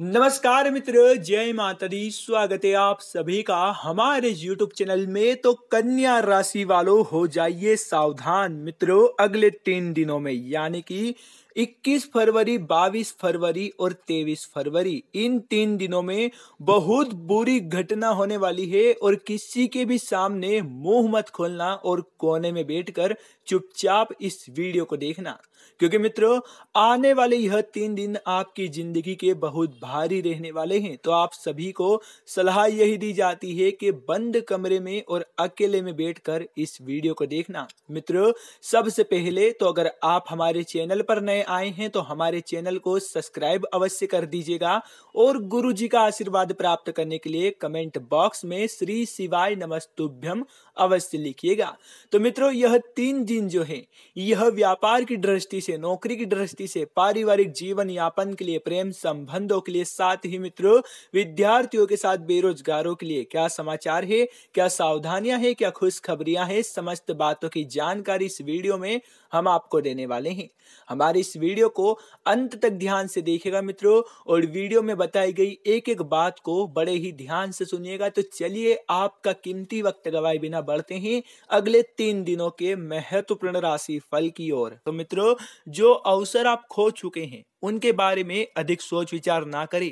नमस्कार मित्र जय माता दी स्वागत है आप सभी का हमारे YouTube चैनल में तो कन्या राशि वालों हो जाइए सावधान मित्रों अगले तीन दिनों में यानी कि 21 फरवरी 22 फरवरी और 23 फरवरी इन तीन दिनों में बहुत बुरी घटना होने वाली है और किसी के भी सामने मुंह मत खोलना और कोने में बैठकर चुपचाप इस वीडियो को देखना क्योंकि मित्रों आने वाले यह तीन दिन आपकी जिंदगी के बहुत भारी रहने वाले हैं तो आप सभी को सलाह यही दी जाती है कि बंद कमरे में और अकेले में बैठकर इस वीडियो को देखना मित्रों सबसे पहले तो अगर आप हमारे चैनल पर नए आए हैं तो हमारे चैनल को सब्सक्राइब अवश्य कर दीजिएगा और गुरु जी का आशीर्वाद प्राप्त करने के लिए कमेंट बॉक्स में श्री शिवाय नमस्तुभ्यम अवश्य लिखिएगा तो मित्रों यह तीन दिन जो है यह व्यापार की दृष्टि से नौकरी की दृष्टि से पारिवारिक जीवन यापन के लिए प्रेम संबंधों के लिए साथ ही मित्रों विद्यार्थियों के साथ बेरोजगारों के लिए क्या समाचार है क्या सावधानियां है क्या खुशखबरियां है समस्त बातों की जानकारी इस वीडियो में हम आपको देने वाले हैं हमारी इस वीडियो को अंत तक ध्यान से देखेगा मित्रों और वीडियो में बताई गई एक एक बात को बड़े ही ध्यान से सुनिएगा तो चलिए आपका कीमती वक्त गवाए बिना बढ़ते ही अगले तीन दिनों के महत्वपूर्ण राशि फल की ओर तो मित्रों जो अवसर आप खो चुके हैं उनके बारे में अधिक सोच विचार ना करें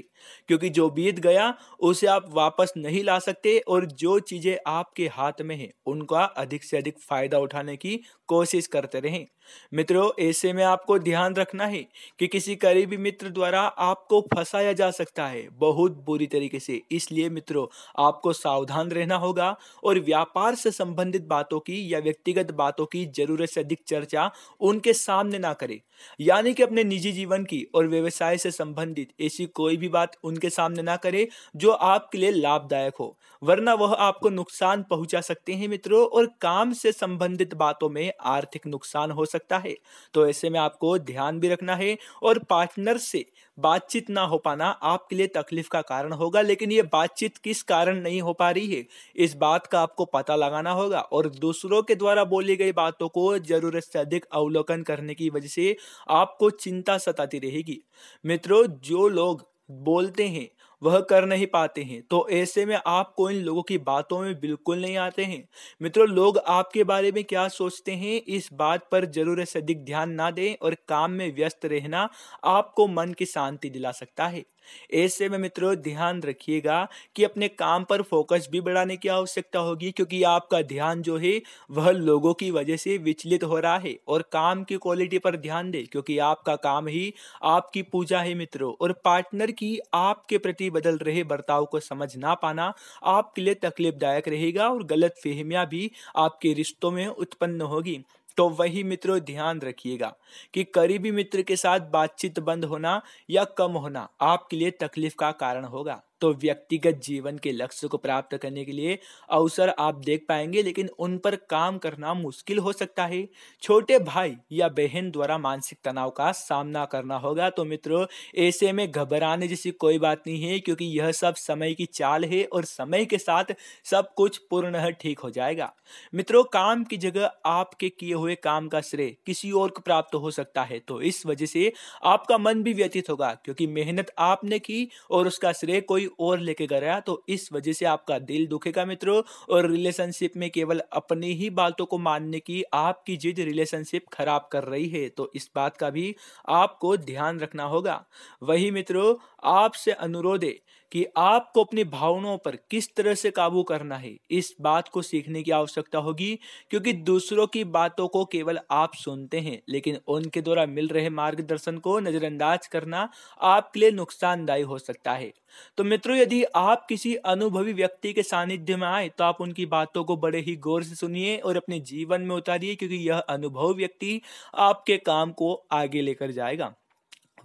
क्योंकि जो बीत गया उसे आप वापस नहीं ला सकते और जो चीज़ें आपके हाथ में हैं उनका अधिक से अधिक फायदा उठाने की कोशिश करते रहें मित्रों ऐसे में आपको ध्यान रखना है कि किसी करीबी मित्र द्वारा आपको फंसाया जा सकता है बहुत बुरी तरीके से इसलिए मित्रों आपको सावधान रहना होगा और व्यापार से संबंधित बातों की या व्यक्तिगत बातों की जरूरत से अधिक चर्चा उनके सामने ना करें यानी कि अपने निजी जीवन की की और व्यवसाय से संबंधित ऐसी कोई भी बात उनके सामने ना करें जो आपके लिए लाभदायक हो वरना वह आपको नुकसान पहुंचा सकते हैं मित्रों और काम से संबंधित बातों में आर्थिक नुकसान हो सकता है तो ऐसे में आपको ध्यान भी रखना है और पार्टनर से बातचीत ना हो पाना आपके लिए तकलीफ का कारण होगा लेकिन ये बातचीत किस कारण नहीं हो पा रही है इस बात का आपको पता लगाना होगा और दूसरों के द्वारा बोली गई बातों को जरूरत से अधिक अवलोकन करने की वजह से आपको चिंता सताती रहेगी मित्रों जो लोग बोलते हैं वह कर नहीं पाते हैं तो ऐसे में आपको इन लोगों की बातों में बिल्कुल नहीं आते हैं मित्रों लोग आपके बारे में क्या सोचते हैं इस बात पर जरूर से अधिक ध्यान ना दें और काम में व्यस्त रहना आपको मन की शांति दिला सकता है ऐसे में मित्रों ध्यान रखिएगा कि अपने काम पर फोकस भी बढ़ाने की आवश्यकता होगी क्योंकि आपका ध्यान जो है वह लोगों की वजह से विचलित हो रहा है और काम की क्वालिटी पर ध्यान दें क्योंकि आपका काम ही आपकी पूजा है मित्रों और पार्टनर की आपके प्रति बदल रहे बर्ताव को समझ ना पाना आपके लिए तकलीफदायक रहेगा और गलत फहमियाँ भी आपके रिश्तों में उत्पन्न होगी तो वही मित्रों ध्यान रखिएगा कि करीबी मित्र के साथ बातचीत बंद होना या कम होना आपके लिए तकलीफ का कारण होगा तो व्यक्तिगत जीवन के लक्ष्य को प्राप्त करने के लिए अवसर आप देख पाएंगे लेकिन उन पर काम करना मुश्किल हो सकता है छोटे भाई या बहन द्वारा मानसिक तनाव का सामना करना होगा तो मित्रों ऐसे में घबराने जैसी कोई बात नहीं है क्योंकि यह सब समय की चाल है और समय के साथ सब कुछ पूर्ण ठीक हो जाएगा मित्रों काम की जगह आपके किए हुए काम का श्रेय किसी और को प्राप्त हो सकता है तो इस वजह से आपका मन भी व्यतीत होगा क्योंकि मेहनत आपने की और उसका श्रेय कोई और लेके गया तो इस वजह से आपका दिल दुखेगा मित्रों और रिलेशनशिप में केवल अपनी ही बातों को मानने की आपकी जिद रिलेशनशिप खराब कर रही है तो इस बात का भी आपको ध्यान रखना होगा वही मित्रों आपसे अनुरोध है कि आपको अपनी भावनाओं पर किस तरह से काबू करना है इस बात को सीखने की आवश्यकता होगी क्योंकि दूसरों की बातों को केवल आप सुनते हैं लेकिन उनके द्वारा मिल रहे मार्गदर्शन को नज़रअंदाज करना आपके लिए नुकसानदायी हो सकता है तो मित्रों यदि आप किसी अनुभवी व्यक्ति के सानिध्य में आए तो आप उनकी बातों को बड़े ही गौर से सुनिए और अपने जीवन में उतारिए क्योंकि यह अनुभव व्यक्ति आपके काम को आगे लेकर जाएगा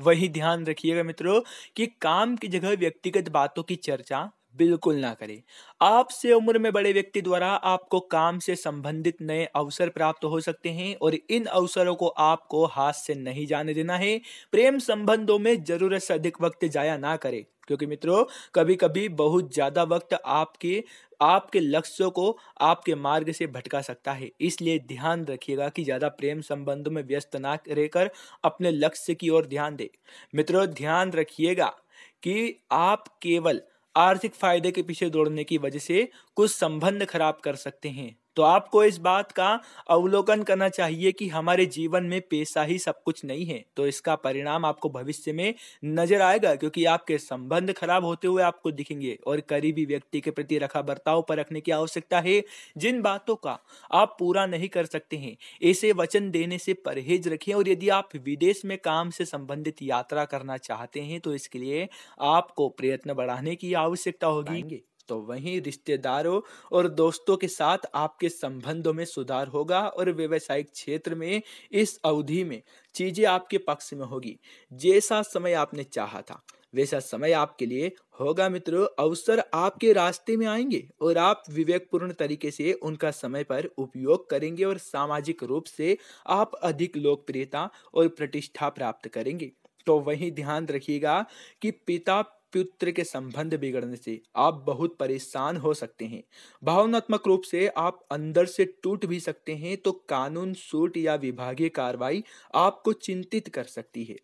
वही ध्यान रखिएगा मित्रों कि काम की जगह व्यक्तिगत बातों की चर्चा बिल्कुल ना करें आपसे उम्र में बड़े व्यक्ति द्वारा आपको काम से संबंधित नए अवसर प्राप्त हो सकते हैं और इन अवसरों को आपको हाथ से नहीं जाने देना है प्रेम संबंधों में जरूरत से अधिक वक्त जाया ना करें क्योंकि मित्रों कभी कभी बहुत ज़्यादा वक्त आपके आपके लक्ष्यों को आपके मार्ग से भटका सकता है इसलिए ध्यान रखिएगा कि ज़्यादा प्रेम संबंधों में व्यस्त ना रहकर अपने लक्ष्य की ओर ध्यान दे मित्रों ध्यान रखिएगा कि आप केवल आर्थिक फायदे के पीछे दौड़ने की वजह से कुछ संबंध खराब कर सकते हैं तो आपको इस बात का अवलोकन करना चाहिए कि हमारे जीवन में पैसा ही सब कुछ नहीं है तो इसका परिणाम आपको भविष्य में नजर आएगा क्योंकि आपके संबंध खराब होते हुए आपको दिखेंगे और करीबी व्यक्ति के प्रति रखा बर्ताव पर रखने की आवश्यकता है जिन बातों का आप पूरा नहीं कर सकते हैं ऐसे वचन देने से परहेज रखें और यदि आप विदेश में काम से संबंधित यात्रा करना चाहते हैं तो इसके लिए आपको प्रयत्न बढ़ाने की आवश्यकता होगी तो वहीं रिश्तेदारों और दोस्तों के साथ आपके संबंधों में सुधार होगा और व्यवसायिक क्षेत्र में इस अवधि में चीजें आपके पक्ष में होगी जैसा समय आपने चाहा था वैसा समय आपके लिए होगा मित्रों अवसर आपके रास्ते में आएंगे और आप विवेकपूर्ण तरीके से उनका समय पर उपयोग करेंगे और सामाजिक रूप से आप अधिक लोकप्रियता और प्रतिष्ठा प्राप्त करेंगे तो वही ध्यान रखिएगा कि पिता पुत्र के संबंध बिगड़ने से आप बहुत परेशान हो सकते हैं भावनात्मक रूप से आप अंदर से टूट भी सकते हैं तो कानून सूट या विभागीय कार्रवाई आपको चिंतित कर सकती है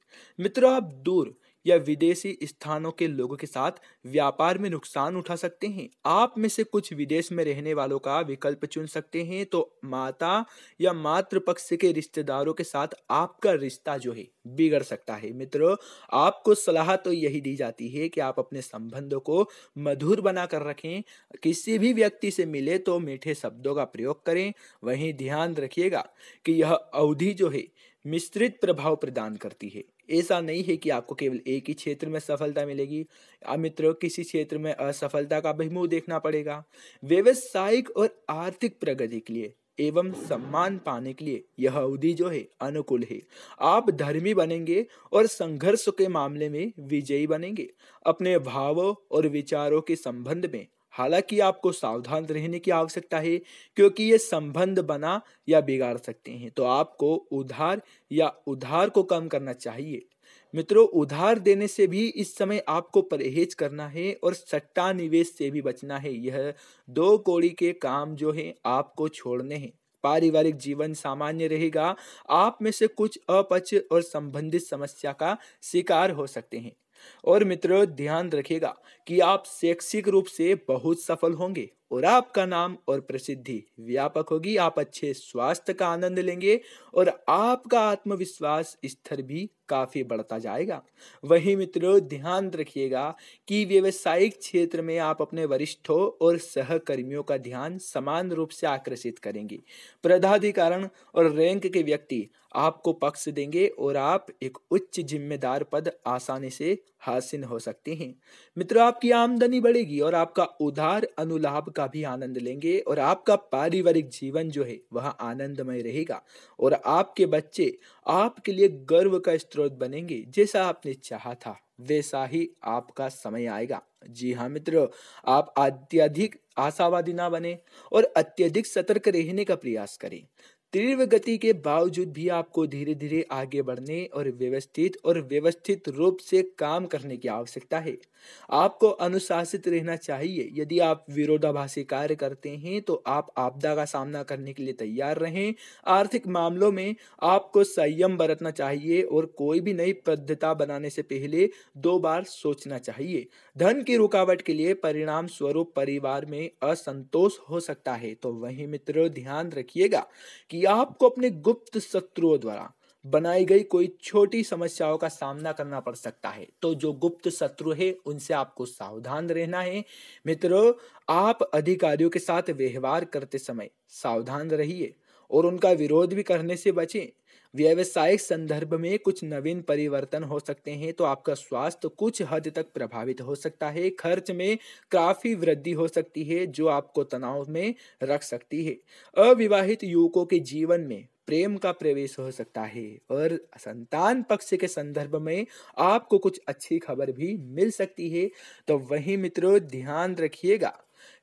मित्रों आप दूर या विदेशी स्थानों के लोगों के साथ व्यापार में नुकसान उठा सकते हैं आप में से कुछ विदेश में रहने वालों का विकल्प चुन सकते हैं तो माता या मातृ पक्ष के रिश्तेदारों के साथ आपका रिश्ता जो है बिगड़ सकता है मित्रों आपको सलाह तो यही दी जाती है कि आप अपने संबंधों को मधुर बनाकर रखें किसी भी व्यक्ति से मिले तो मीठे शब्दों का प्रयोग करें वहीं ध्यान रखिएगा कि यह अवधि जो है मिश्रित प्रभाव प्रदान करती है ऐसा नहीं है कि आपको केवल एक ही क्षेत्र में सफलता मिलेगी मित्रों किसी क्षेत्र में असफलता का भी देखना पड़ेगा व्यवसायिक और आर्थिक प्रगति के लिए एवं सम्मान पाने के लिए यह अवधि जो है अनुकूल है आप धर्मी बनेंगे और संघर्ष के मामले में विजयी बनेंगे अपने भावों और विचारों के संबंध में हालांकि आपको सावधान रहने की आवश्यकता है क्योंकि ये संबंध बना या बिगाड़ सकते हैं तो आपको उधार या उधार को कम करना चाहिए मित्रों उधार देने से भी इस समय आपको परहेज करना है और सट्टा निवेश से भी बचना है यह दो कोड़ी के काम जो है आपको छोड़ने हैं पारिवारिक जीवन सामान्य रहेगा आप में से कुछ अपच और संबंधित समस्या का शिकार हो सकते हैं और मित्रों ध्यान रखिएगा कि आप शैक्षिक रूप से बहुत सफल होंगे और आपका नाम और प्रसिद्धि व्यापक होगी आप अच्छे स्वास्थ्य का आनंद लेंगे और आपका आत्मविश्वास स्तर भी काफी बढ़ता जाएगा वही मित्रों ध्यान रखिएगा कि व्यवसायिक क्षेत्र में आप अपने वरिष्ठों और सहकर्मियों का ध्यान समान रूप से आकर्षित करेंगे प्रधाधिकारण और रैंक के व्यक्ति आपको पक्ष देंगे और आप एक उच्च जिम्मेदार पद आसानी से हासिल हो सकते हैं मित्रों आपकी आमदनी बढ़ेगी और आपका उधार अनुलाभ का भी आनंद लेंगे और आपका पारिवारिक जीवन जो है वह आनंदमय रहेगा और आपके बच्चे आपके लिए गर्व का स्रोत बनेंगे जैसा आपने चाहा था वैसा ही आपका समय आएगा जी हाँ मित्र आप अत्यधिक आशावादी ना बने और अत्यधिक सतर्क रहने का प्रयास करें तीव्र गति के बावजूद भी आपको धीरे धीरे आगे बढ़ने और व्यवस्थित और व्यवस्थित रूप से काम करने की आवश्यकता है आपको अनुशासित रहना चाहिए यदि आप विरोधाभासी कार्य करते हैं तो आप आपदा का सामना करने के लिए तैयार रहें आर्थिक मामलों में आपको संयम बरतना चाहिए और कोई भी नई पद्धता बनाने से पहले दो बार सोचना चाहिए धन की रुकावट के लिए परिणाम स्वरूप परिवार में असंतोष हो सकता है तो वही मित्रों ध्यान रखिएगा कि आपको अपने गुप्त शत्रुओं द्वारा बनाई गई कोई छोटी समस्याओं का सामना करना पड़ सकता है तो जो गुप्त शत्रु है उनसे आपको सावधान रहना है मित्रों आप अधिकारियों के साथ व्यवहार करते समय सावधान रहिए और उनका विरोध भी करने से बचें व्यावसायिक संदर्भ में कुछ नवीन परिवर्तन हो सकते हैं तो आपका स्वास्थ्य कुछ हद तक प्रभावित हो सकता है खर्च में काफी वृद्धि हो सकती है जो आपको तनाव में रख सकती है अविवाहित युवकों के जीवन में प्रेम का प्रवेश हो सकता है और संतान पक्ष के संदर्भ में आपको कुछ अच्छी खबर भी मिल सकती है तो वही मित्रों ध्यान रखिएगा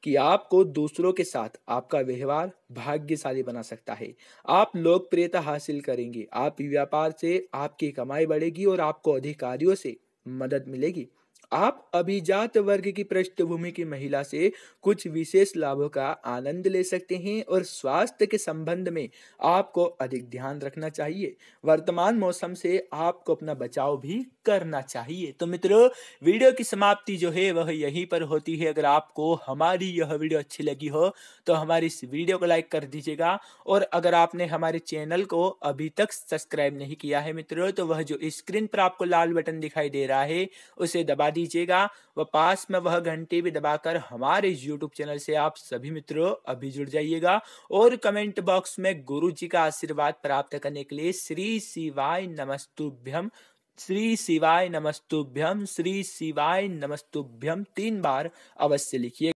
कि आपको दूसरों के साथ आपका व्यवहार भाग्यशाली बना सकता है आप लोकप्रियता हासिल करेंगे आप व्यापार से आपकी कमाई बढ़ेगी और आपको अधिकारियों से मदद मिलेगी आप अभिजात वर्ग की पृष्ठभूमि की महिला से कुछ विशेष लाभों का आनंद ले सकते हैं और स्वास्थ्य के संबंध में आपको अधिक ध्यान रखना चाहिए वर्तमान मौसम से आपको अपना बचाव भी करना चाहिए तो मित्रों वीडियो की समाप्ति जो है वह यहीं पर होती है अगर आपको हमारी यह वीडियो अच्छी लगी हो तो हमारी इस वीडियो को लाइक कर दीजिएगा और अगर आपने हमारे चैनल को अभी तक सब्सक्राइब नहीं किया है मित्रों तो वह जो स्क्रीन पर आपको लाल बटन दिखाई दे रहा है उसे दबा दीजिए दीजिएगा व पास में वह घंटी भी दबाकर हमारे यूट्यूब चैनल से आप सभी मित्रों अभी जुड़ जाइएगा और कमेंट बॉक्स में गुरु जी का आशीर्वाद प्राप्त करने के लिए श्री शिवाय नमस्तुभ्यम श्री शिवाय नमस्तुभ्यम श्री शिवाय नमस्तुभ्यम तीन बार अवश्य लिखिए